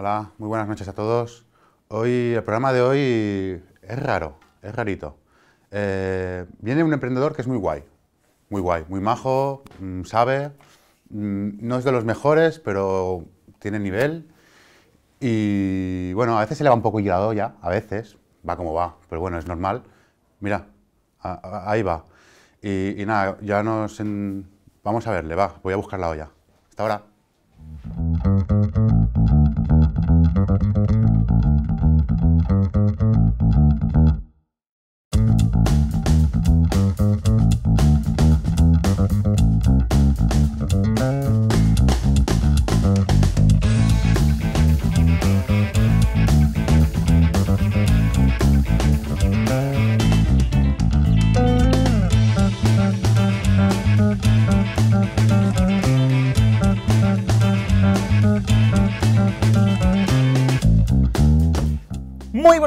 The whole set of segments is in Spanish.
Hola, muy buenas noches a todos. Hoy, el programa de hoy es raro, es rarito. Eh, viene un emprendedor que es muy guay, muy guay, muy majo, mm, sabe, mm, no es de los mejores, pero tiene nivel. Y bueno, a veces se le va un poco la ya, a veces, va como va, pero bueno, es normal. Mira, ahí va. Y, nada, ya nos... Vamos a verle, va, voy a buscar la olla. Hasta ahora.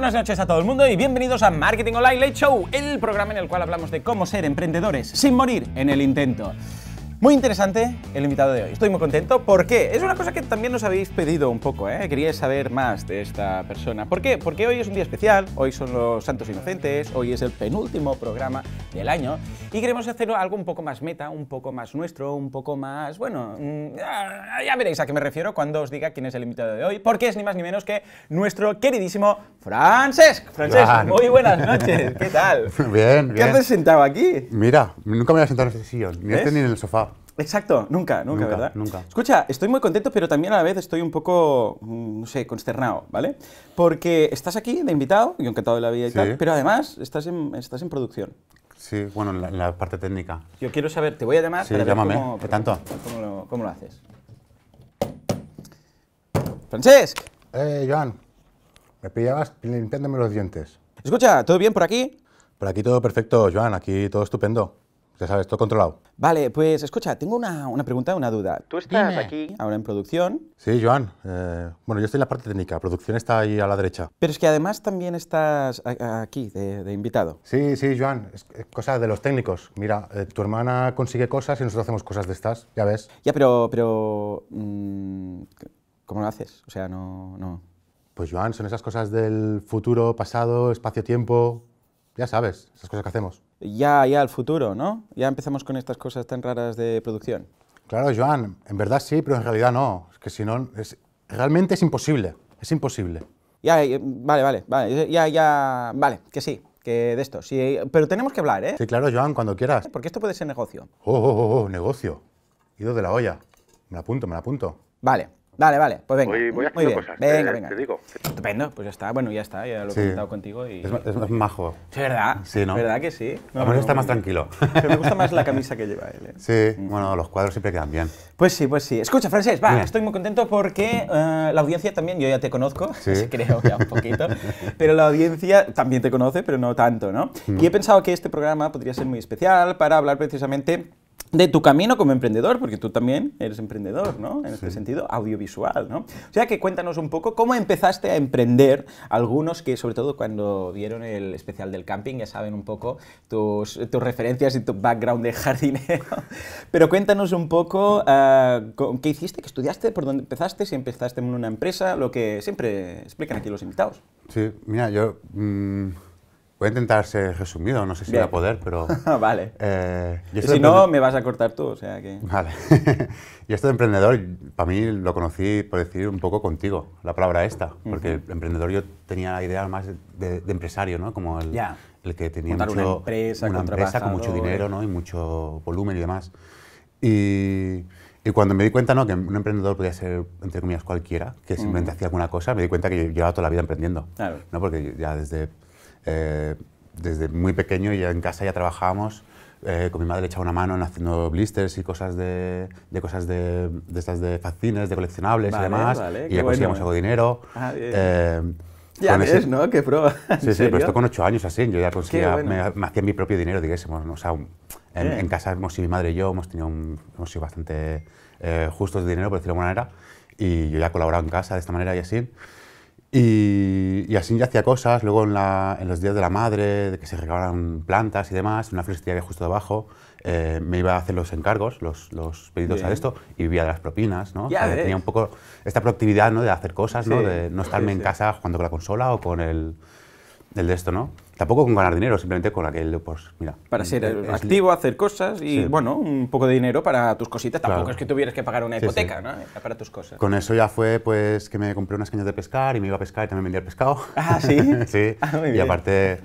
buenas noches a todo el mundo y bienvenidos a Marketing Online Late Show, el programa en el cual hablamos de cómo ser emprendedores sin morir en el intento. Muy interesante el invitado de hoy. Estoy muy contento porque es una cosa que también nos habéis pedido un poco. ¿eh? Quería saber más de esta persona. ¿Por qué? Porque hoy es un día especial. Hoy son los Santos Inocentes. Hoy es el penúltimo programa del año. Y queremos hacer algo un poco más meta, un poco más nuestro, un poco más... Bueno, mm, ya veréis a qué me refiero cuando os diga quién es el invitado de hoy. Porque es ni más ni menos que nuestro queridísimo Francesc. Francesc, muy buenas noches. ¿Qué tal? Bien, bien. ¿Qué haces sentado aquí? Mira, nunca me voy a sentar en este sillón. Ni este ni en el sofá. Exacto, nunca, nunca, ¿verdad? Escucha, estoy muy contento, pero también a la vez estoy un poco, mm, no sé, consternado, ¿vale? Porque estás aquí de invitado, yo encantado de la vida y pero además estás en, estás en producción. Sí, bueno, en la, parte técnica. Yo quiero saber, te voy a llamar sí, ¿Qué tanto? Cómo lo, haces. ¡Francesc! Eh, Joan, me pillabas limpiándome los dientes. Escucha, ¿todo bien por aquí? Por aquí todo perfecto, Joan, aquí todo estupendo. Ya sabes, todo controlado. Vale, pues escucha, tengo una, una pregunta, una duda. Tú estás aquí ahora en producción. Sí, Joan. Eh, bueno, yo estoy en la parte técnica, producción está ahí a la derecha. Pero es que además también estás aquí, de, invitado. Sí, sí, Joan, es cosa de los técnicos. Mira, eh, tu hermana consigue cosas y nosotros hacemos cosas de estas, ya ves. Ya, pero, pero, mm, ¿cómo lo haces? O sea, no, no... Pues Joan, son esas cosas del futuro, pasado, espacio-tiempo, ya sabes, esas cosas que hacemos ya, ya al futuro, ¿no? Ya empezamos con estas cosas tan raras de producción. Claro, Joan, en verdad sí, pero en realidad no. Es que si no, es, realmente es imposible, es imposible. Ya, eh, vale, vale, eh, ya, ya, vale, que sí, que de esto, sí, pero tenemos que hablar, ¿eh? Sí, claro, Joan, cuando quieras. Porque esto puede ser negocio. Oh, oh, oh, oh negocio. Ido de la olla. Me la apunto, me la apunto. Vale, Vale, vale, pues venga. Voy, Muy bien. cosas, venga, venga. Te digo. Estupendo, pues ya está. Bueno, ya está, ya lo he comentado contigo. Y... Es, es, majo. Es verdad. Sí, ¿no? verdad que sí. No, está más tranquilo. Pero me gusta más la camisa que lleva él. ¿eh? Sí, bueno, los cuadros siempre quedan bien. Pues sí, pues sí. Escucha, Francés, va, estoy muy contento porque eh, la audiencia también, yo ya te conozco, sí. creo ya un poquito, pero la audiencia también te conoce, pero no tanto, ¿no? Mm. Y he pensado que este programa podría ser muy especial para hablar precisamente de tu camino como emprendedor, porque tú también eres emprendedor, ¿no? En este sentido, audiovisual, ¿no? O sea que cuéntanos un poco cómo empezaste a emprender. Algunos que, sobre todo cuando vieron el especial del camping, ya saben un poco tus, tus referencias y tu background de jardinero. Pero cuéntanos un poco ah, qué hiciste, qué estudiaste, por dónde empezaste, si empezaste en una empresa, lo que siempre explican aquí los invitados. Sí, mira, yo... Mm, Voy a intentar ser resumido, no sé si va voy a poder, pero... vale. Eh, si no, me vas a cortar tú, o sea que... Vale. y esto de emprendedor, para mí lo conocí, por decir, un poco contigo, la palabra esta. Porque el emprendedor yo tenía la idea más de, empresario, ¿no? Como el, el que tenía una empresa, empresa con mucho dinero ¿no? y mucho volumen y demás. Y... Y cuando me di cuenta, ¿no? Que un emprendedor podía ser, entre comillas, cualquiera, que simplemente hacía alguna cosa, me di cuenta que yo llevaba toda la vida emprendiendo. Claro. ¿no? Porque ya desde eh, desde muy pequeño ya en casa ya trabajábamos. Eh, con mi madre echaba una mano en haciendo blisters y cosas de, de cosas de, estas de fascines, de coleccionables y demás. y ya conseguíamos algo de dinero. Ah, eh, ya ves, ¿no? Qué pro! Sí, sí, pero esto con ocho años así, yo ya conseguía, me, hacía mi propio dinero, digáis O sea, en, casa hemos sido mi madre y yo, hemos, tenido hemos sido bastante justos de dinero, por decirlo de alguna manera, y yo ya colaboraba en casa de esta manera y así. Y, así ya hacía cosas, luego en, los días de la madre, de que se recabaran plantas y demás, una floristería que justo debajo, eh, me iba a hacer los encargos, los, pedidos a esto, y vivía de las propinas, ¿no? tenía un poco esta proactividad, ¿no? De hacer cosas, ¿no? De no estarme en casa jugando con la consola o con el, de esto, ¿no? Tampoco con ganar dinero, simplemente con aquel, pues mira. Para ser activo, hacer cosas y, bueno, un poco de dinero para tus cositas. Tampoco es que tuvieras que pagar una hipoteca, ¿no? Para tus cosas. Con eso ya fue, pues, que me compré unas cañas de pescar y me iba a pescar y también vendía el pescado. Ah, sí. sí. Ah, y aparte,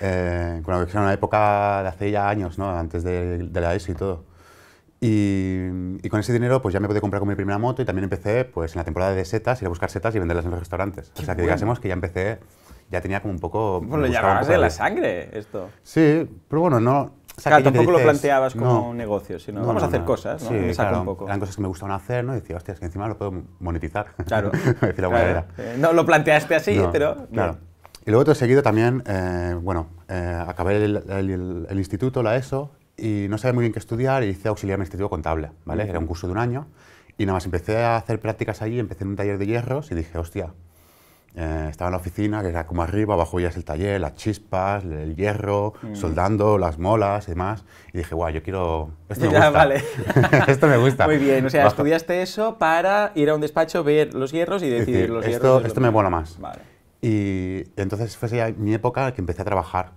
eh, con que era una época de hace ya años, ¿no? Antes de, de la ESO y todo. Y, con ese dinero pues ya me pude comprar con mi primera moto y también empecé pues en la temporada de setas, ir a buscar setas y venderlas en los restaurantes. o sea, que digásemos que ya empecé ya tenía como un poco... Bueno, lo llamabas de la sangre esto. Sí, pero bueno, no... O sea, tampoco lo planteabas como un negocio, sino vamos a hacer cosas, ¿no? Sí, me un poco. Eran cosas que me gustaban hacer, ¿no? Y decía, hostia, es que encima lo puedo monetizar. Claro. de claro. Manera. Eh, no lo planteaste así, pero... Claro. Y luego todo seguido también, eh, bueno, eh, acabé el, instituto, la ESO, y no sabía muy bien qué estudiar y hice auxiliar en el instituto contable, ¿vale? Era un curso de un año. Y nada más empecé a hacer prácticas allí, empecé en un taller de hierros y dije, hostia, eh, estaba en la oficina, que era como arriba, abajo ya es el taller, las chispas, el hierro, mm. soldando, las molas y demás. Y dije, guau, yo quiero... Esto me gusta. esto me gusta. Muy bien, o sea, estudiaste eso para ir a un despacho, ver los hierros y decidir decir, los hierros... Esto, esto me mola más. Vale. Y entonces fue mi época en que empecé a trabajar.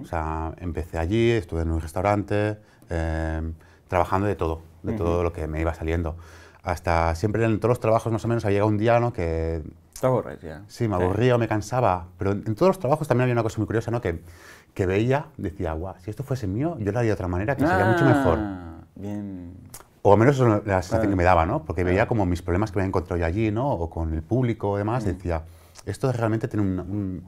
O sea, empecé allí, estuve en un restaurante, em, trabajando de todo, de todo lo que me iba saliendo. Hasta siempre en todos los trabajos más o menos había un día ¿no? que Sí, me aburría o me cansaba. Pero en, todos los trabajos también había una cosa muy curiosa, ¿no? Que, que veía, decía, guau, si esto fuese mío, yo lo haría de otra manera, que sería mucho mejor. Ah, bien. O al menos eso es la sensación ah. que me daba, ¿no? Porque veía ah. como mis problemas que me había encontrado yo allí, ¿no? O con el público y demás, mm. decía, esto realmente tiene un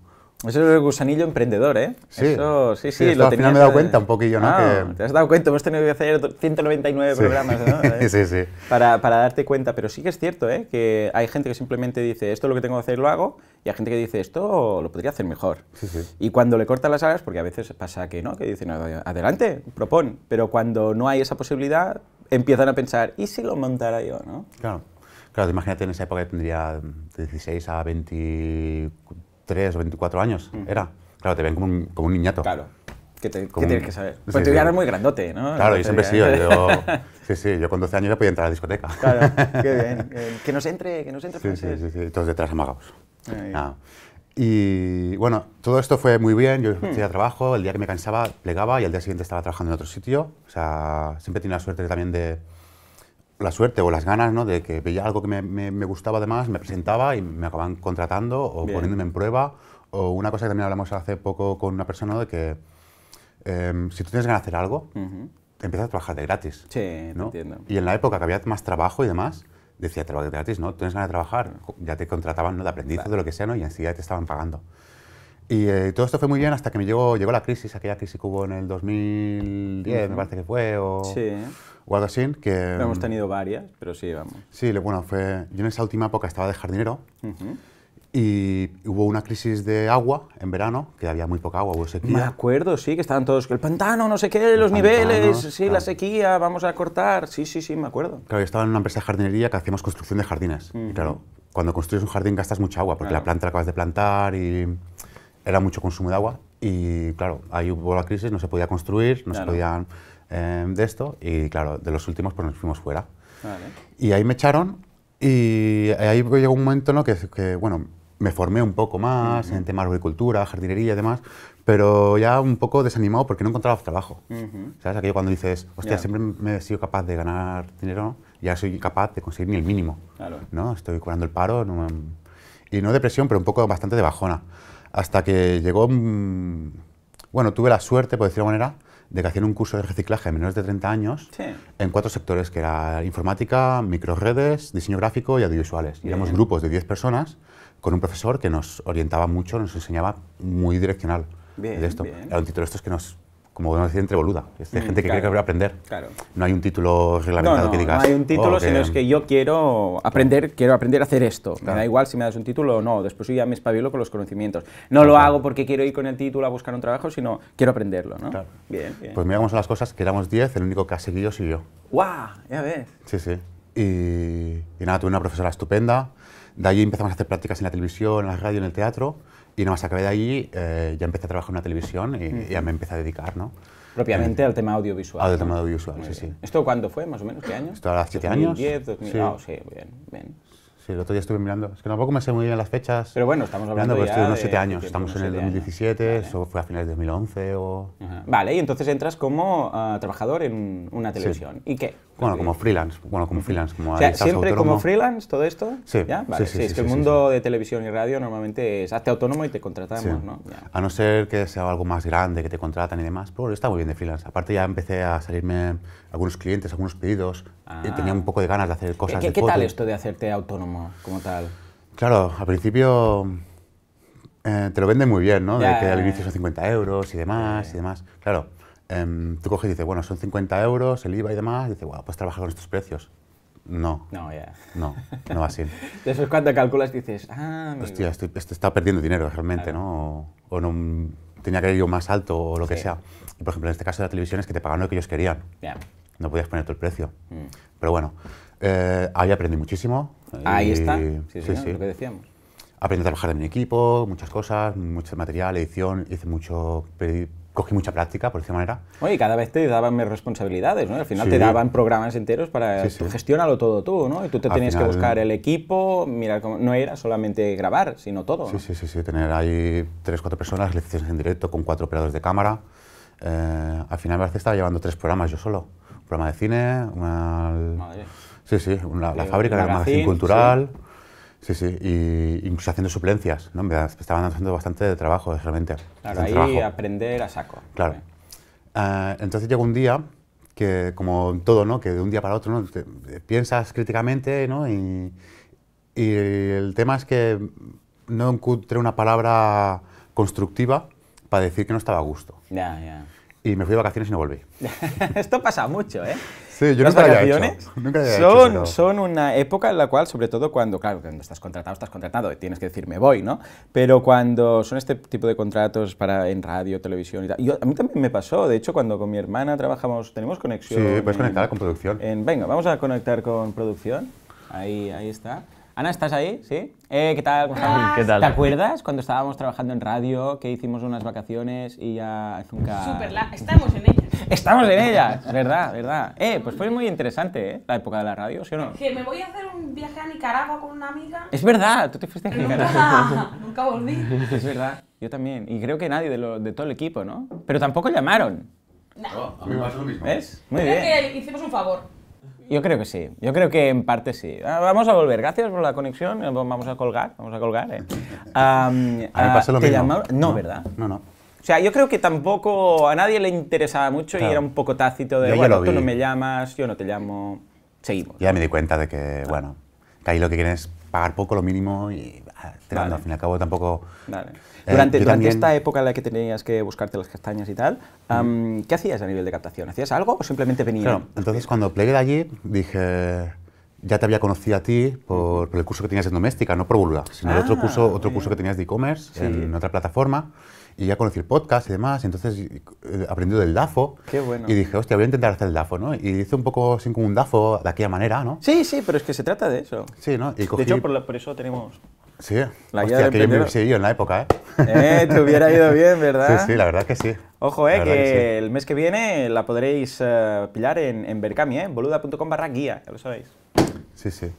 eso es el gusanillo emprendedor, ¿eh? Sí, sí, sí. lo al final me he dado cuenta un poquillo, ¿no? Ah, te has dado cuenta, hemos tenido que hacer 199 programas, ¿no? Sí, sí, sí. Para, darte cuenta, pero sí que es cierto, ¿eh? Que hay gente que simplemente dice, esto es lo que tengo que hacer, lo hago, y hay gente que dice, esto lo podría hacer mejor. Y cuando le cortan las alas, porque a veces pasa que no, que dicen, adelante, propón, pero cuando no hay esa posibilidad, empiezan a pensar, ¿y si lo montara yo, no? Claro. Claro, imagínate en esa época que tendría 16 a 20 23 o 24 años, mm. era. Claro, te ven como un, niñato. Claro. que tienes que saber? Pues sí, muy grandote, ¿no? Claro, yo siempre he sí, sí, yo con 12 años ya podía entrar a la discoteca. Claro, qué bien. que nos entre, que nos entre sí, Sí, sí, sí, todos detrás amagados. Y bueno, todo esto fue muy bien. Yo hmm. iba a trabajo, el día que me cansaba plegaba y al día siguiente estaba trabajando en otro sitio. O sea, siempre tenía la suerte también de, la suerte o las ganas ¿no? de que veía algo que me, me, gustaba además, me presentaba y me acaban contratando o poniéndome en prueba. O una cosa que también hablamos hace poco con una persona de que em, si tú tienes ganas de hacer algo, empiezas a trabajar de gratis. Sí, Y en la época que había más trabajo y demás, decía, trabajo de gratis, ¿no? Tienes ganas de trabajar, ya te contrataban ¿no? de aprendiz o de lo que sea, ¿no? Y ya te estaban pagando. Y eh, todo esto fue muy bien hasta que me llegó, llegó la crisis, aquella crisis que hubo en el 2010, me parece que fue, o, sí. o algo así. Que, Hemos mm, tenido varias, pero sí, vamos. Sí, bueno, fue, yo en esa última época estaba de jardinero y hubo una crisis de agua en verano, que había muy poca agua, hubo sequía. Me acuerdo, sí, que estaban todos, el pantano, no sé qué, los niveles, sí, la sequía, vamos a cortar. Sí, sí, sí, me acuerdo. Claro, yo estaba en una empresa de jardinería que hacíamos construcción de jardines. y claro, cuando construyes un jardín gastas mucha agua, porque la planta la acabas de plantar y era mucho consumo de agua y claro, ahí hubo la crisis, no se podía construir, no se podían eh, de esto y claro, de los últimos pues nos fuimos fuera. Y ahí me echaron y ahí llegó un momento ¿no? que, que bueno, me formé un poco más en temas de agricultura, jardinería y demás, pero ya un poco desanimado porque no encontraba trabajo. ¿Sabes? Aquello cuando dices, hostia, siempre me he sido capaz de ganar dinero, ya soy capaz de conseguir ni el mínimo. ¿no? Estoy curando el paro, y no depresión, pero un poco bastante de bajona hasta que llegó, mm, bueno, tuve la suerte, por decirlo de manera, de que hacían un curso de reciclaje a menores de 30 años en cuatro sectores, que era informática, microredes, diseño gráfico y audiovisuales. Y éramos grupos de 10 personas con un profesor que nos orientaba mucho, nos enseñaba muy direccional bien, esto. Era un título de estos que nos como podemos decir, entre boluda. Es de mm, gente que quiere aprender. Claro. No hay un título reglamentado que digas. No hay un título, oh, sino que... es que yo quiero aprender, quiero aprender a hacer esto. Me da igual si me das un título o no. Después yo ya me espabilo con los conocimientos. No lo hago porque quiero ir con el título a buscar un trabajo, sino quiero aprenderlo. ¿no? Bien, Pues miramos las cosas, que éramos 10, el único que ha seguido soy yo. ¡Guau! Ya ves. Sí, sí. Y, y nada, tuve una profesora estupenda. De allí empezamos a hacer prácticas en la televisión, en la radio, en el teatro y nada más acabé de allí, eh, ya empecé a trabajar en la televisión y, ya me empecé a dedicar, ¿no? Propiamente eh, al tema audiovisual. Al tema audiovisual, sí, sí. ¿Esto cuándo fue, más o menos? ¿Qué año? Esto hace 7 años. 2010, Sí. Ah, sí, bien, bien. Sí, el otro día estuve mirando. Es que tampoco me sé muy bien las fechas. Pero bueno, estamos hablando mirando, pues ya unos siete años. Estamos en el 2017, eso fue a finales de 2011 o... Vale, y entonces entras como ah, trabajador en una televisión. ¿Y qué? Bueno, como freelance. Bueno, como freelance. Como ¿siempre como freelance todo esto? Sí. ¿Ya? sí, sí, es que el mundo de televisión y radio normalmente es hazte autónomo y te contratamos, ¿no? A no ser que sea algo más grande, que te contratan y demás. Pero pues está muy bien de freelance. Aparte ya empecé a salirme algunos clientes, algunos pedidos. Y ah. tenía un poco de ganas de hacer cosas ¿Qué, qué tal esto de hacerte autónomo? como, tal? Claro, al principio eh, te lo venden muy bien, ¿no? de que al inicio son 50 euros y demás, y demás. Claro, em, tú coges y dices, bueno, son 50 euros, el IVA y demás, y dices, wow, pues trabajar con estos precios. No. No, ya. No, no va así. Eso es cuando calculas y dices, ah, Hostia, estoy, este está perdiendo dinero realmente, ¿no? O, no tenía que ir yo más alto o lo que sea. por ejemplo, en este caso de la televisión es que te pagan lo que ellos querían. Ya no podías poner el precio. Mm. Pero bueno, eh, ahí aprendí muchísimo. Ahí está, sí, sí, lo que decíamos. Aprendí a trabajar en mi equipo, muchas cosas, mucho material, edición, hice mucho, cogí mucha práctica, por decir manera. Oye, cada vez te daban más responsabilidades, ¿no? Al final te daban programas enteros para gestionarlo todo tú, ¿no? Y tú te tenías que buscar el equipo, mirar cómo... No era solamente grabar, sino todo. Sí, sí, sí, sí, tener ahí tres, cuatro personas, lecciones en directo con cuatro operadores de cámara. Eh, al final, me que estaba llevando tres programas yo solo programa de cine, Sí, sí, una, la eh, fábrica, de magazine cultural. Sí, sí, y incluso haciendo suplencias, ¿no? Me estaban haciendo bastante de trabajo, realmente. Claro, ahí aprender a saco. Claro. Ah, entonces llegó un día que, como todo, ¿no? Que de un día para otro, ¿no? piensas críticamente, ¿no? Y, y, el tema es que no encontré una palabra constructiva para decir que no estaba a gusto. Ya, ya y me fui de vacaciones y no volví. Esto pasa mucho, ¿eh? Sí, yo nunca he hecho. Nunca son, son una época en la cual, sobre todo cuando, claro, cuando estás contratado, estás contratado, tienes que decir me voy, ¿no? Pero cuando son este tipo de contratos para en radio, televisión y tal. Yo, a mí también me pasó, de hecho, cuando con mi hermana trabajamos, tenemos conexión. Sí, puedes con producción. venga, vamos a conectar con producción. Ahí, ahí está. Ana, ¿estás ahí? ¿Sí? Eh, ah, ¿Qué tal? ¿Te acuerdas cuando estábamos trabajando en radio, que hicimos unas vacaciones y ya nunca... Super la... Estamos en ellas. Estamos en ellas, verdad, verdad. Eh, pues fue muy interesante, ¿eh? La época de la radio, ¿sí o no? Que me voy a hacer un viaje a Nicaragua con una amiga. Es verdad, tú te fuiste a Nicaragua. Nunca, volví. Es verdad, yo también. Y creo que nadie de, lo, de todo el equipo, ¿no? Pero tampoco llamaron. No. Oh, a mí me pasó lo mismo. ¿Ves? Muy creo bien. que hicimos un favor. Yo creo que sí, yo creo que en parte sí. Ah, vamos a volver, gracias por la conexión, vamos a colgar, vamos a colgar, ¿eh? a mí lo No, ¿verdad? No, no. O sea, yo creo que tampoco a nadie le interesaba mucho y era un poco tácito de, bueno, tú no me llamas, yo no te llamo, seguimos. Ya me di cuenta de que, bueno, que ahí lo que quieres es pagar poco, lo mínimo y ah, al fin y al cabo tampoco... Eh, durante, durante esta época en la que tenías que buscarte las castañas y tal, ¿qué hacías a nivel de captación? ¿Hacías algo o simplemente venías? entonces cuando plegué de allí dije, ya te había conocido a ti por, el curso que tenías en doméstica, no por Bulga, sino el otro ah, curso, otro curso que tenías de e-commerce en otra plataforma. Y ya conocí el podcast y demás, entonces eh, aprendí del DAFO. Qué bueno. Y dije, hostia, voy a intentar hacer el DAFO, ¿no? Y hice un poco sin como un DAFO de aquella manera, ¿no? Sí, sí, pero es que se trata de eso. Sí, ¿no? Y De hecho, por, por eso tenemos Sí, la Hostia, que hubiese ido en la época, ¿eh? ¿eh? Te hubiera ido bien, ¿verdad? Sí, sí, la verdad que sí. Ojo, eh, que, el mes que viene la podréis eh, pillar en, en ¿eh? boluda.com barra guía, ya lo sabéis. Sí, sí.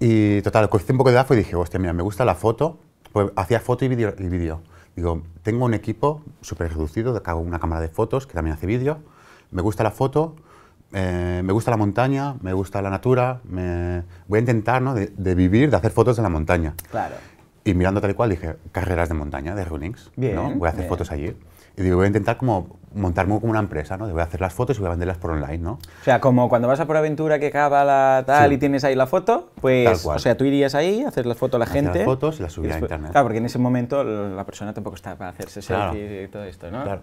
Y total, cogí un poco de dafo y dije, hostia, mira, me gusta la foto, pues hacía foto y vídeo. Y video. Digo, tengo un equipo súper reducido, hago una cámara de fotos que también hace vídeo, me gusta la foto, eh, me gusta la montaña, me gusta la natura, me... voy a intentar de, vivir, de hacer fotos en la montaña. Claro. Y mirando tal y cual dije, carreras de montaña, de runnings, voy a hacer fotos allí. Y digo, voy a intentar como montarme como una empresa, ¿no? Voy a hacer las fotos y voy a venderlas por online, ¿no? O sea, como cuando vas a por aventura que acaba la tal y tienes ahí la foto, pues, o sea, tú irías ahí, hacer la foto a la gente. Hacer fotos y las subías a internet. Claro, porque en ese momento la persona tampoco está para hacerse selfie y todo esto, ¿no? Claro.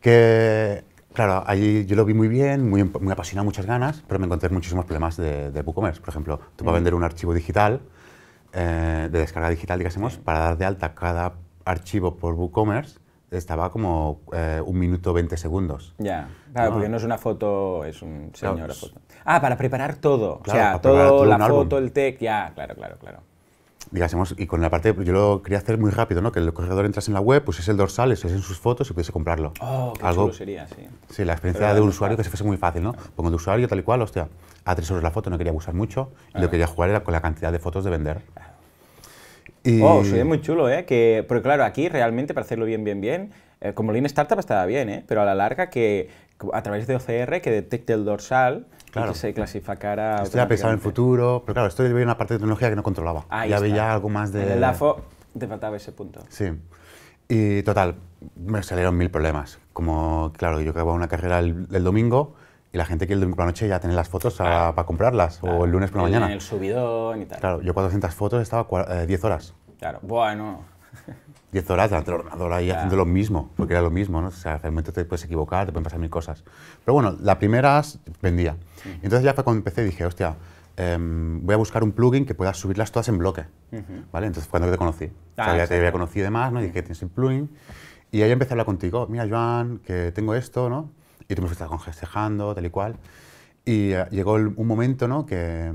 Que Claro, ahí yo lo vi muy bien, muy, muy apasionado, muchas ganas, pero me encontré muchísimos problemas de, WooCommerce. Por ejemplo, tú a mm. vender un archivo digital, eh, de descarga digital, digásemos, para dar de alta cada archivo por WooCommerce, estaba como eh, un minuto 20 segundos. Ya, claro, porque no es una foto, es un señor foto. Ah, para preparar todo, o sea, todo, la foto, el tech, ya, claro, claro, claro y con la parte, yo lo quería hacer muy rápido, ¿no? Que el corredor entras en la web, pues es el dorsal, es en sus fotos y pudiese comprarlo. Oh, Algo, chulo sería, sí. Sí, la experiencia de un usuario que se fuese muy fácil, ¿no? Pongo el usuario tal y cual, hostia, a tres horas la foto no quería abusar mucho, lo que ah. quería jugar era con la cantidad de fotos de vender. Ah. Y... Oh, sería muy chulo, ¿eh? Que, pero claro, aquí realmente para hacerlo bien, bien, bien, eh, como Lean Startup estaba bien, ¿eh? Pero a la larga que a través de OCR que detecte el dorsal, claro. y que se clasificara. Esto ya pensaba en el futuro, pero claro, esto yo una parte de tecnología que no controlaba. Ahí ya había veía algo más de. En el LAFO te faltaba ese punto. Sí. Y total, me salieron mil problemas. Como, claro, yo acababa una carrera el, domingo y la gente que el domingo por la noche ya tenía las fotos para comprarlas o el lunes por la mañana. En el subidón y tal. Claro, yo 400 fotos estaba 10 eh, horas. Claro, bueno. 10 horas delante del ordenador ahí haciendo lo mismo, porque era lo mismo, ¿no? O sea, realmente te puedes equivocar, te pueden pasar mil cosas. Pero bueno, la primera vendía. Entonces ya fue cuando empecé dije, hostia, em, voy a buscar un plugin que pueda subirlas todas en bloque, ¿vale? Entonces fue cuando te conocí. Ah, ya te había conocido y demás, ¿no? Y dije, tienes el plugin. Y ahí empecé a hablar contigo, mira, Joan, que tengo esto, ¿no? Y tú me fuiste congestejando, tal y cual. Y eh, llegó un momento, ¿no? Que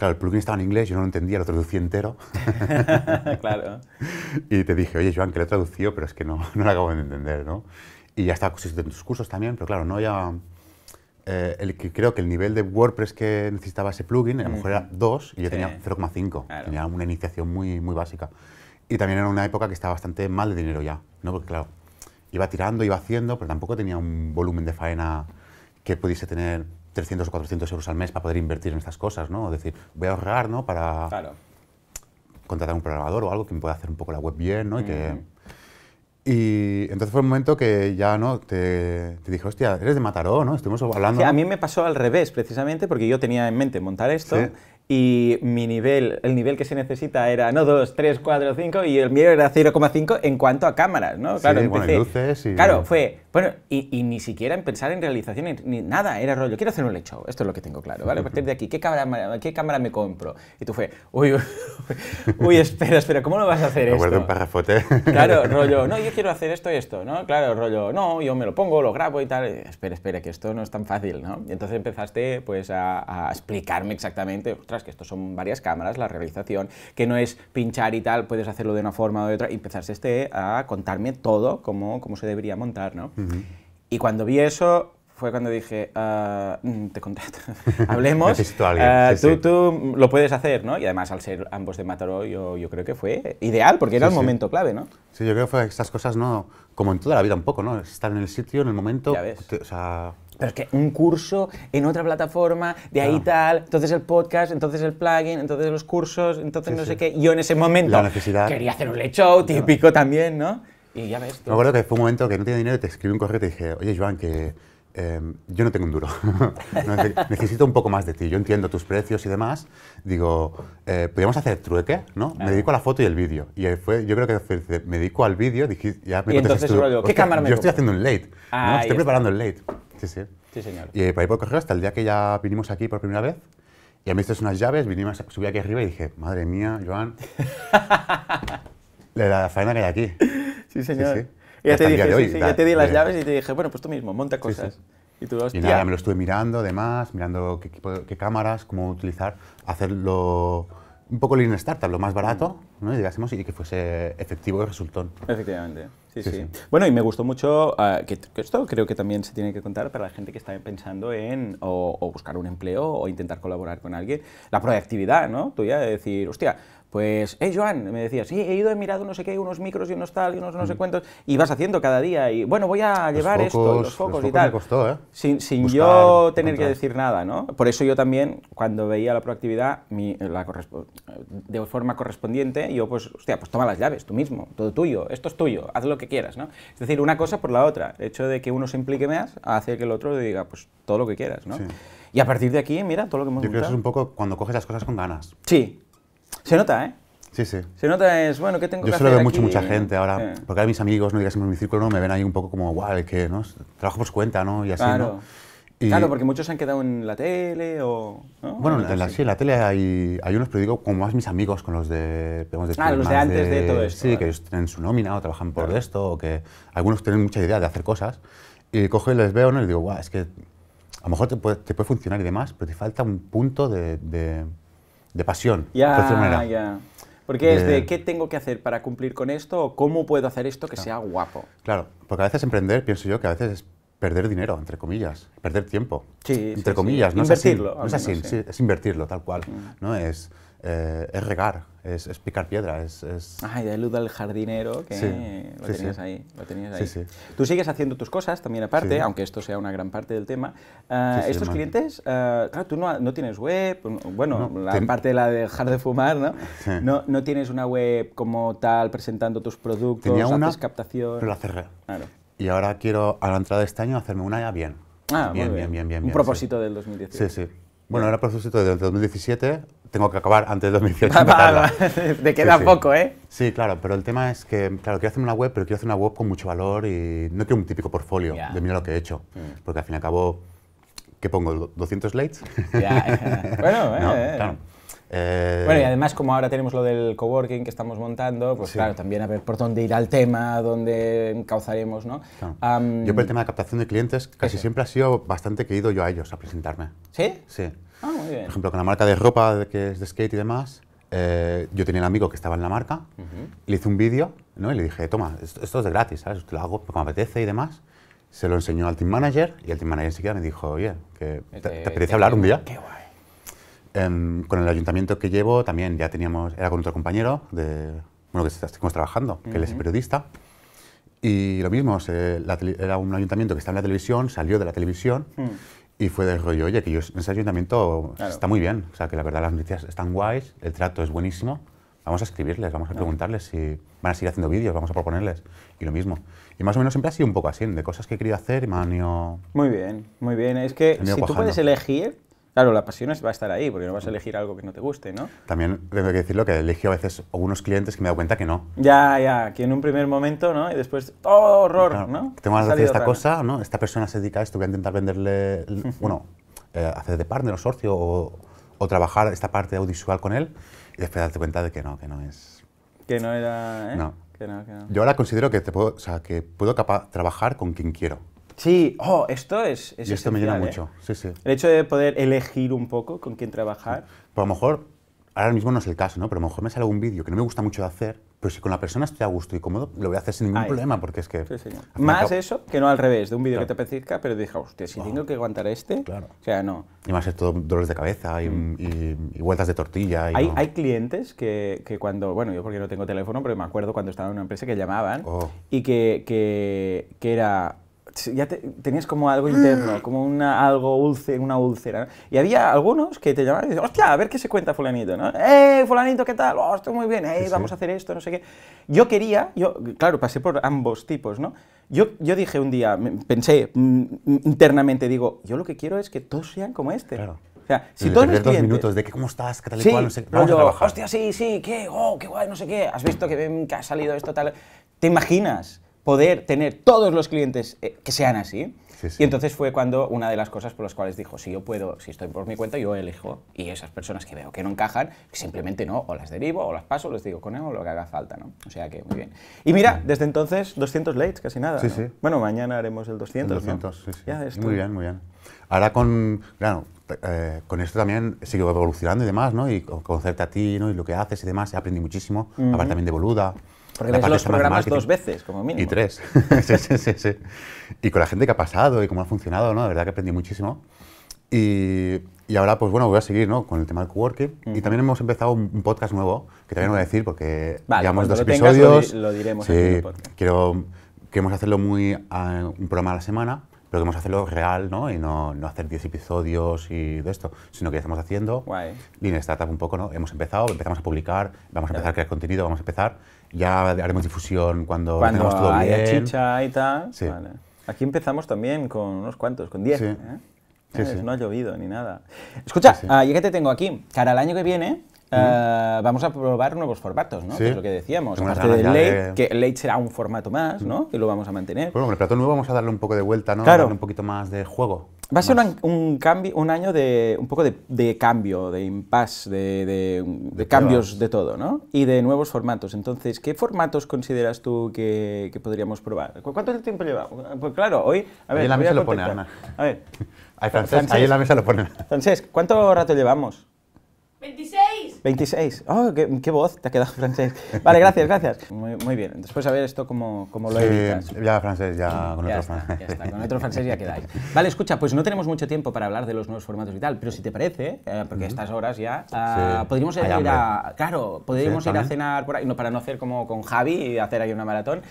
Claro, el plugin estaba en inglés, yo no lo entendía, lo traducí entero. claro. Y te dije, oye, Joan, que lo he traducido, pero es que no, no lo acabo de entender, ¿no? Y ya está, en tus cursos también, pero claro, no ya... Eh, el, creo que el nivel de WordPress que necesitaba ese plugin, a lo mejor era 2 y yo tenía 0,5. Tenía una iniciación muy, muy básica. Y también era una época que estaba bastante mal de dinero ya, ¿no? Porque claro, iba tirando, iba haciendo, pero tampoco tenía un volumen de faena que pudiese tener 300 o 400 euros al mes para poder invertir en estas cosas, ¿no? Es decir, voy a ahorrar, ¿no? Para contratar a un programador o algo que me pueda hacer un poco la web bien, ¿no? Mm. Y, entonces fue un momento que ya, ¿no? Te, te dije, hostia, eres de Mataró, ¿no? Estuvimos hablando... a mí me pasó al revés, precisamente, porque yo tenía en mente montar esto y mi nivel, el nivel que se necesita era, no, 2, 3, 4, 5 y el mío era 0,5 en cuanto a cámaras, ¿no? Claro, y... Claro, fue, bueno, y, ni siquiera en pensar en realización, ni nada, era rollo, quiero hacer un lecho, esto es lo que tengo claro, ¿vale? A partir de aquí, ¿qué cámara, qué cámara me compro? Y tú fue, uy, uy, espera, espera, ¿cómo lo vas a hacer me esto? un parrafote. Claro, rollo, no, yo quiero hacer esto y esto, ¿no? Claro, rollo, no, yo me lo pongo, lo grabo y tal, espera, espera, que esto no es tan fácil, ¿no? Y entonces empezaste, pues, a, explicarme exactamente, que esto son varias cámaras, la realización, que no es pinchar y tal, puedes hacerlo de una forma o de otra, y empezarse este a contarme todo cómo, cómo se debería montar, ¿no? Y cuando vi eso, fue cuando dije, ah, mm, te contrato, hablemos, ah, tú, tú, lo puedes hacer, ¿no? Y además al ser ambos de Mataró, yo, yo creo que fue ideal, porque era el momento clave, ¿no? Sí, yo creo que fue estas cosas, ¿no? Como en toda la vida un poco, ¿no? Estar en el sitio, en el momento, o sea... Pero es que un curso en otra plataforma, de ahí tal, entonces el podcast, entonces el plugin, entonces los cursos, entonces no sé qué. Yo en ese momento la necesidad. quería hacer un lecho típico también, ¿no? Y ya ves. Me acuerdo que fue un momento que no tenía dinero y te escribí un correo y te dije, oye, Joan, que Em, yo no tengo un duro, necesito un poco más de ti, yo entiendo tus precios y demás, digo, eh, podríamos hacer trueque, ¿no? Me dedico a la foto y el vídeo. Y fue, yo creo que me dedico al vídeo, dije, ya me y entonces tú, digo, ¿qué cámara me Yo estoy haciendo un late, ¿no? Ah, estoy preparando el late. Sí, sí. Sí, señor. Y eh, por el por hasta el día que ya vinimos aquí por primera vez, y a mí estas unas llaves, vinimos, subí aquí arriba y dije, madre mía, Joan, la, la faena que hay aquí. Sí, señor ya, te dije, ya te di las llaves y te dije, bueno, pues tú mismo, monta cosas. Y, tú, nada, me lo estuve mirando, además, mirando qué, cámaras, cómo utilizar, hacerlo un poco lean startup, lo más barato, mm. ¿no? Digásemos, y que fuese efectivo y resultón. Efectivamente. Sí sí, Bueno, y me gustó mucho, ah, que, esto creo que también se tiene que contar para la gente que está pensando en o, buscar un empleo o intentar colaborar con alguien, la proactividad, ¿no? tú de decir, hostia, pues, hey Joan, me decías, sí, he ido, he mirado no sé qué, unos micros y unos tal, y unos no sé mm. cuántos, y vas haciendo cada día, y bueno, voy a llevar los focos, esto, los los focos y tal. Me costó, ¿eh? Sin, yo tener que decir nada, ¿no? Por eso yo también, cuando veía la proactividad, de forma correspondiente, yo pues, hostia, pues toma las llaves, tú mismo, todo tuyo, esto es tuyo, haz lo que quieras, ¿no? Es decir, una cosa por la otra. El hecho de que uno se implique más hace que el otro le diga, pues todo lo que quieras, ¿no? Y a partir de aquí, mira, todo lo que hemos Yo creo que es un poco cuando coges las cosas con ganas. Sí, se nota, ¿eh? Sí, sí. Se nota, es bueno, ¿qué tengo que hacer? Yo lo veo mucho, mucha gente ahora, porque ahora mis amigos, no digas en mi círculo, ¿no? me ven ahí un poco como, guau, que, ¿no? Trabajo por su cuenta, ¿no? Y así, claro. ¿no? claro, porque muchos se han quedado en la tele o... Bueno, la, sí, en la tele hay, hay unos, pero digo, como más mis amigos con los de... Digamos, de ah, los de antes de, todo esto. Sí, que ellos tienen su nómina o trabajan por esto, o que algunos tienen mucha idea de hacer cosas. Y cojo y les veo, ¿no? Y digo, guau, es que a lo mejor te puede, funcionar y demás, pero te falta un punto de de pasión. Ya, ya. Porque es de qué tengo que hacer para cumplir con esto o cómo puedo hacer esto que sea guapo. Claro, porque a veces emprender, pienso yo, que a veces es perder dinero, entre comillas, perder tiempo. Sí, entre comillas, no invertirlo. Es no es invertirlo, tal cual. Mm. ¿no? Es, eh, es regar, es, picar piedra. Es, es... de ah, y ayuda al jardinero que sí, lo, tenías Ahí, lo tenías ahí. Tú sigues haciendo tus cosas también aparte, aunque esto sea una gran parte del tema. Eh, estos clientes, eh, claro, tú no, no, tienes web, bueno, en la parte la de dejar de fumar, ¿no? ¿no? No tienes una web como tal presentando tus productos, Tenía una, Pero la cerré. Claro. Y ahora quiero, a la entrada de este año, hacerme una ya bien. Ah, bien, bien, bien, bien, Un propósito del 2017. Sí, sí. Bueno, era propósito del 2017, tengo que acabar antes de 2018. de Te queda poco, ¿eh? Sí, claro, pero el tema es que, claro, quiero hacer una web, pero quiero hacer una web con mucho valor y no quiero un típico portfolio de mira lo que he hecho, mm. porque al fin y al cabo, ¿qué pongo? ¿200 slates? Ya, bueno, eh, claro. Eh, bueno, y además como ahora tenemos lo del coworking que estamos montando, pues claro, también a ver por dónde irá el tema, dónde encauzaremos, ¿no? yo por el tema de captación de clientes casi siempre ha sido bastante querido yo a ellos a presentarme. ¿Sí? Sí. Ah, por ejemplo, con la marca de ropa que es de skate y demás, eh, yo tenía un amigo que estaba en la marca, le hice un vídeo ¿no? y le dije, toma, esto, es de gratis, ¿sabes? Te lo hago como apetece y demás. Se lo enseñó al team manager y el team manager enseguida me dijo, oye, que eh, te, apetece hablar un día? Qué guay. Em, con el ayuntamiento que llevo también ya teníamos, era con otro compañero, de, bueno, que estamos trabajando, que él es periodista. Y lo mismo, era un ayuntamiento que estaba en la televisión, salió de la televisión. Mm. Y fue del rollo, oye, que yo, ese ayuntamiento está muy bien, o sea, que la verdad las noticias están guays, el trato es buenísimo, vamos a escribirles, vamos a preguntarles si van a seguir haciendo vídeos, vamos a proponerles, y lo mismo. Y más o menos siempre ha sido un poco así, de cosas que he querido hacer y me han ido... Muy bien, muy bien. Es que si tú puedes elegir, Claro, la pasión va a estar ahí, porque no vas a elegir algo que no te guste, ¿no? También tengo que decirlo que elegí a veces algunos clientes que me he dado cuenta que no. Ya, ya, que en un primer momento, ¿no? Y después, ¡oh, horror! ¿no? Tengo ganas de hacer esta cosa, ¿no? Esta persona se dedica a esto, voy a intentar venderle, uno bueno, eh, hacer de partner o socio o, trabajar esta parte audiovisual con él y después darte cuenta de que no, que no es... Que no era... ¿eh? No. Que no, que no. Yo ahora considero que, puedo, o sea, que puedo trabajar con quien quiero. Sí, oh, esto es, y esto me llena mucho, ¿eh? sí, sí. El hecho de poder elegir un poco con quién trabajar. Sí. a lo mejor, ahora mismo no es el caso, ¿no? Pero a lo mejor me sale algún vídeo que no me gusta mucho hacer, pero si con la persona estoy a gusto y cómodo, lo voy a hacer sin ningún problema, porque es que... Más eso que no al revés, de un vídeo que te apetezca, pero dije, hostia, si oh, tengo que aguantar este, claro. o sea, no. Y más es todo dolores de cabeza y, mm. vueltas de tortilla. hay, hay, clientes que, que, cuando, bueno, yo porque no tengo teléfono, pero me acuerdo cuando estaba en una empresa que llamaban oh. y que, que, que era ya tenías como algo interno, mm. como una, algo dulce una úlcera. Y había algunos que te llamaban y decían, hostia, a ver qué se cuenta fulanito, ¿no? ¡Eh, fulanito, qué tal! ¡Oh, estoy muy bien! ¡Eh, vamos a hacer esto, no sé qué! Yo quería, yo, claro, pasé por ambos tipos, ¿no? Yo, yo dije un día, pensé mm, mm, internamente, digo, yo lo que quiero es que todos sean como este. Claro. O sea, si todos los minutos de cómo estás, qué tal y cual, no sé, vamos a trabajar. hostia, sí, sí, qué, oh, qué guay, no sé qué, has visto que, que ha salido esto, tal... Te imaginas poder tener todos los clientes eh, que sean así. Y entonces fue cuando una de las cosas por las cuales dijo, si yo puedo, si estoy por mi cuenta, yo elijo. Y esas personas que veo que no encajan, simplemente no, o las derivo, o las paso, les digo con él, o lo que haga falta, ¿no? O sea que muy bien. Y mira, desde entonces 200 leads, casi nada. Bueno, mañana haremos el 200. 200, Muy bien, muy bien. Ahora con, eh, con esto también sigo evolucionando y demás, ¿no? Y conocerte a ti, ¿no? Y lo que haces y demás, He aprendido muchísimo, aparte también de Boluda. Porque los programas dos veces, como mínimo. Y tres. sí, sí, sí, Y con la gente que ha pasado y cómo ha funcionado, ¿no? De verdad que aprendí muchísimo. Y, y ahora, pues bueno, voy a seguir, ¿no? Con el tema del coworking. Y también hemos empezado un, podcast nuevo, que también voy a decir porque llevamos dos episodios. Tengas, lo, lo, diremos en el Quiero, queremos hacerlo muy... Ah, un programa a la semana pero a hacerlo real, ¿no? Y no, no hacer 10 episodios y de esto, sino que ya estamos haciendo. Line Lean Startup un poco, ¿no? Hemos empezado, empezamos a publicar, vamos a empezar a crear contenido, vamos a empezar. Ya haremos difusión cuando, tengamos todo haya bien. chicha y tal. Sí. Aquí empezamos también con unos cuantos, con 10. ¿eh? Sí, eh, sí. No ha llovido ni nada. Escucha, ah, ya que te tengo aquí, cara, el año que viene eh, vamos a probar nuevos formatos, ¿no? Que es lo que decíamos. Aparte Late, que Late será un formato más, ¿no? Que lo vamos a mantener. Bueno, el plato nuevo vamos a darle un poco de vuelta, ¿no? un poquito más de juego. Va a ser un, cambio, un año de un poco de, cambio, de impasse, de, cambios de todo, ¿no? Y de nuevos formatos. Entonces, ¿qué formatos consideras tú que, podríamos probar? ¿Cuánto tiempo lleva? Pues claro, hoy... A ahí en la mesa lo pone Ana. ahí en la mesa lo pone Francesc, ¿cuánto rato llevamos? 26. 26. Oh, qué, voz te ha quedado francés. Vale, gracias, gracias. Muy, bien. Después a ver esto cómo, cómo lo sí, Ya francés, ya con otros otro francés. Ya está, con otro francés ya quedáis. Vale, escucha, pues no tenemos mucho tiempo para hablar de los nuevos formatos y tal, pero si te parece, eh, porque a estas horas ya, ah, podríamos ir a, claro, podríamos ir a cenar por ahí, no, para no hacer como con Javi y hacer ahí una maratón.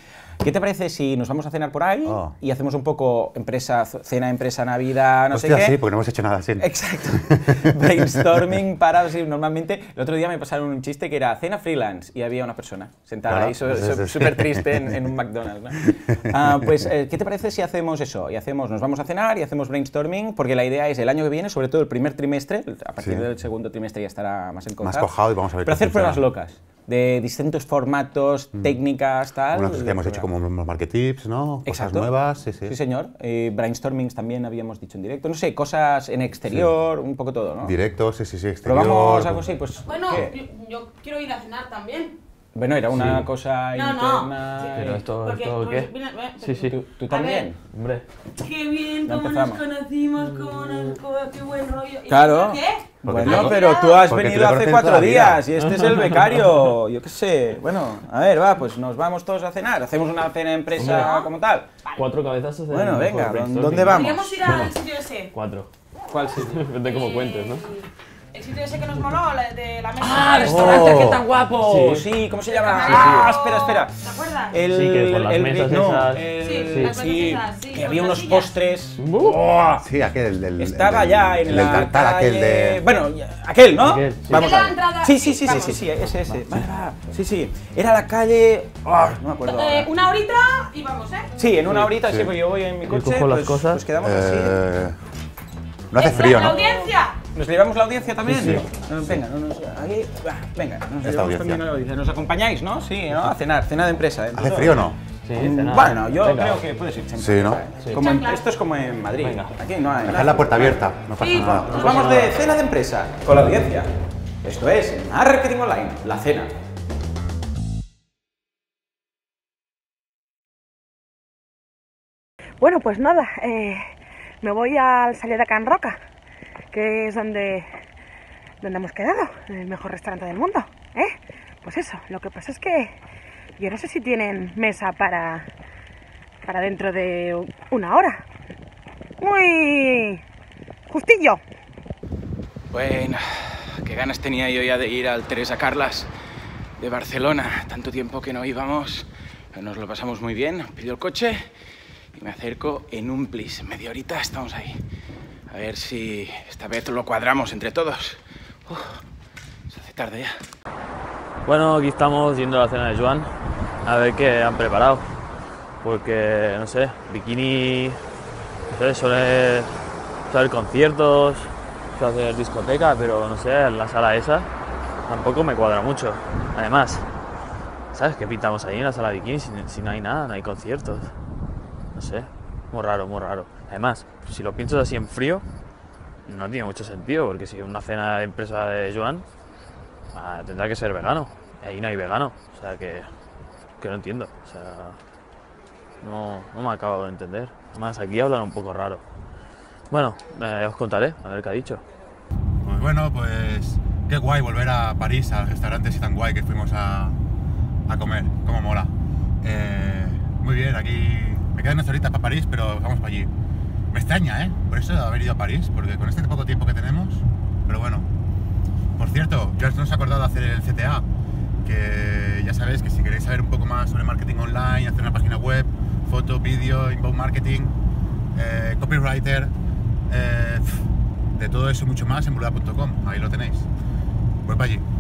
¿Qué te parece si nos vamos a cenar por ahí oh. y hacemos un poco empresa, cena, empresa, Navidad, no sé qué? sí, porque no hemos hecho nada así. Exacto. Brainstorming para... normalmente, el otro día me pasaron un chiste que era cena freelance y había una persona sentada ahí súper triste en, un McDonald's. Ah, pues, eh, ¿qué te parece si hacemos eso? Y hacemos, nos vamos a cenar y hacemos brainstorming porque la idea es el año que viene, sobre todo el primer trimestre, a partir del segundo trimestre ya estará más en Más cojado y vamos a ver. Pero hacer pruebas locas de distintos formatos, mm. técnicas, tal. Bueno, pues pues que hemos hecho como market tips, ¿no? Cosas nuevas, sí, sí. Sí, señor. Eh, brainstormings también habíamos dicho en directo. No sé, cosas en exterior, un poco todo, ¿no? Directo, sí, sí, sí, exterior. Probamos algo así, pues, pues... Bueno, yo quiero ir a cenar también. Bueno, era una cosa y interna. sí. Pero esto, esto ¿qué? sí, sí. ¿Tú, también? Hombre. Qué bien, cómo nos conocimos, cómo nos, qué buen rollo. Claro. ¿Qué? Bueno, pero tú has venido hace cuatro días y este es el becario. Yo qué sé. Bueno, a ver, va, pues nos vamos todos a cenar. Hacemos una cena empresa como tal. Cuatro cabezas de Bueno, venga, ¿dónde, vamos? Podríamos ir al sitio ese. Cuatro. ¿Cuál sitio? Depende cómo cuentes, ¿no? Eh, ¿El sitio ese que nos moló, la- de la mesa? ¡Ah, restaurante! ¡Qué tan guapo! Sí. Sí, ¿cómo se llama? Ah, ah, espera, espera. ¿Te acuerdas? El, Sí, que con las el- mesas esas. el- Sí, las sí, mesas esas, sí, que había unos postres. Uh. Sí, aquel del. Estaba ya en el la aquel de. Bueno, aquel, ¿no? Aquel, sí. Vamos a Sí, sí, sí, sí, sí, ese, ese. Vale, va. Ah, sí, sí. Era la calle. Ah, no me acuerdo. Eh, una horita y vamos, ¿eh? Sí, en una horita, sí, porque yo voy en mi coche. cojo pues, pues- quedamos así. Eh, no hace frío, ¿no? audiencia. ¿Nos llevamos la audiencia también? Ah, venga, no nos, aquí, venga, nos Esta audiencia. ¿Nos acompañáis, no? Sí, ¿no? A cenar, cena de empresa. ¿eh? ¿Hace frío o no? Sí, Bueno, yo creo que puedes ir Sí, ¿no? esto es como en Madrid. Venga. Aquí no hay. Dejad la puerta abierta, no pasa nada. Nos vamos de cena de empresa con la audiencia. Esto es Marketing Online, la cena. Bueno, pues nada, eh, me voy al salir acá en Roca que es donde, donde hemos quedado, el mejor restaurante del mundo. ¿eh? Pues eso, lo que pasa es que yo no sé si tienen mesa para, para dentro de una hora. ¡Muy Justillo. Bueno, qué ganas tenía yo ya de ir al Teresa Carlas de Barcelona. Tanto tiempo que no íbamos, nos lo pasamos muy bien. Pidió el coche y me acerco en un plis. Media horita estamos ahí. A ver si esta vez lo cuadramos entre todos. se hace tarde ya. Bueno, aquí estamos yendo a la cena de Joan a ver qué han preparado. Porque, no sé, bikini, no sé, suele hacer conciertos, suele hacer discoteca, pero no sé, en la sala esa tampoco me cuadra mucho. Además, ¿sabes qué pintamos ahí en la sala de bikini si no hay nada, no hay conciertos? No sé, muy raro, muy raro. Además, si lo piensas así en frío, no tiene mucho sentido, porque si es una cena de empresa de Joan, ah, tendrá que ser vegano. Ahí no hay vegano. O sea que, que no entiendo. O sea, no, no me acabo de entender. Además, aquí hablan un poco raro. Bueno, eh, os contaré, a ver qué ha dicho. Pues bueno, pues qué guay volver a París, al restaurante así tan guay que fuimos a, a comer. como mola. Eh, muy bien, aquí me quedan unas horitas para París, pero vamos para allí. Me extraña, ¿eh? Por eso de haber ido a París, porque con este poco tiempo que tenemos, pero bueno. Por cierto, ya os he acordado de hacer el CTA, que ya sabéis que si queréis saber un poco más sobre marketing online, hacer una página web, foto, vídeo, inbound marketing, eh, copywriter, eh, de todo eso y mucho más en burda.com, ahí lo tenéis. Voy para allí.